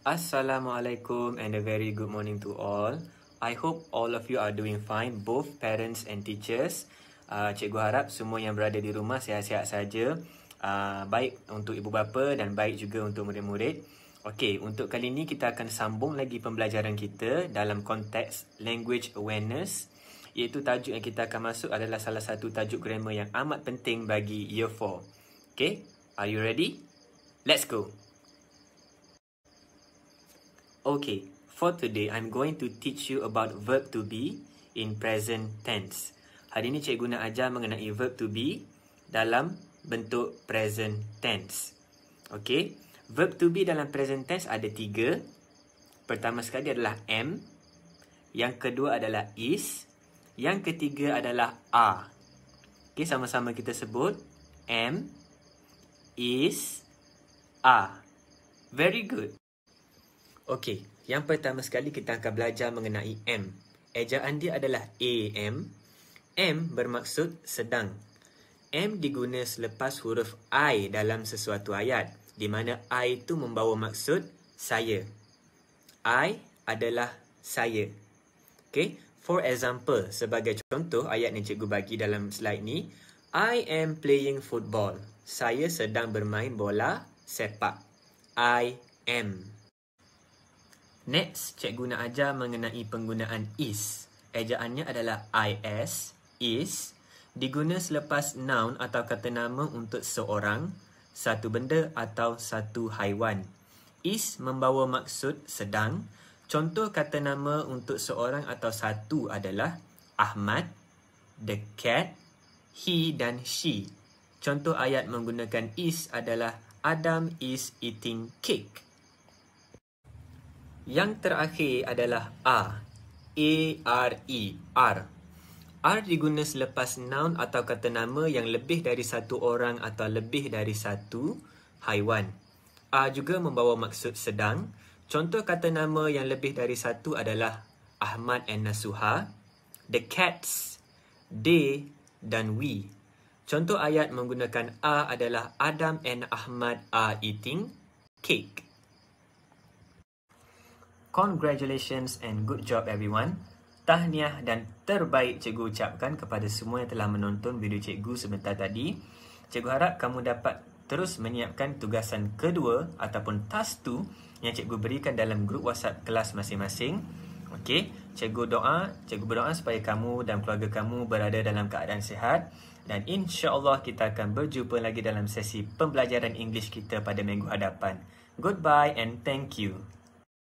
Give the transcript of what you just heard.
Assalamualaikum and a very good morning to all. I hope all of you are doing fine, both parents and teachers. Uh, cikgu harap semua yang berada di rumah sihat-sihat saja. Uh, baik untuk ibu bapa dan baik juga untuk murid-murid. Okey, untuk kali ini kita akan sambung lagi pembelajaran kita dalam konteks language awareness. Iaitu tajuk yang kita akan masuk adalah salah satu tajuk grammar yang amat penting bagi year 4. Okey, are you ready? Let's go. Okay, for today I'm going to teach you about verb to be in present tense. Hari ini cikgu nak ajar mengenai verb to be dalam bentuk present tense. Okay, verb to be dalam present tense ada tiga. Pertama sekali adalah am, yang kedua adalah is, yang ketiga adalah are. Okay, sama-sama kita sebut am, is, are. Very good. Okey, yang pertama sekali kita akan belajar mengenai M. Ejaan dia adalah AM. M bermaksud sedang. M diguna selepas huruf I dalam sesuatu ayat. Di mana I itu membawa maksud saya. I adalah saya. Okey, for example, sebagai contoh ayat yang cikgu bagi dalam slide ni. I am playing football. Saya sedang bermain bola sepak. I am. Next, cikgu nak ajar mengenai penggunaan is. Ejaannya adalah is, is. Diguna selepas noun atau kata nama untuk seorang, satu benda atau satu haiwan. Is membawa maksud sedang. Contoh kata nama untuk seorang atau satu adalah Ahmad, the cat, he dan she. Contoh ayat menggunakan is adalah Adam is eating cake. Yang terakhir adalah A. A R E R. R diguna selepas noun atau kata nama yang lebih dari satu orang atau lebih dari satu haiwan. A juga membawa maksud sedang. Contoh kata nama yang lebih dari satu adalah Ahmad and Nasuha, the cats, they dan we. Contoh ayat menggunakan A adalah Adam and Ahmad are eating cake congratulations and good job everyone. Tahniah dan terbaik cikgu ucapkan kepada semua yang telah menonton video cikgu sebentar tadi. Cikgu harap kamu dapat terus menyiapkan tugasan kedua ataupun task 2 yang cikgu berikan dalam grup WhatsApp kelas masing-masing. Okey, cikgu doa, cikgu berdoa supaya kamu dan keluarga kamu berada dalam keadaan sihat dan insya-Allah kita akan berjumpa lagi dalam sesi pembelajaran English kita pada minggu hadapan. Goodbye and thank you.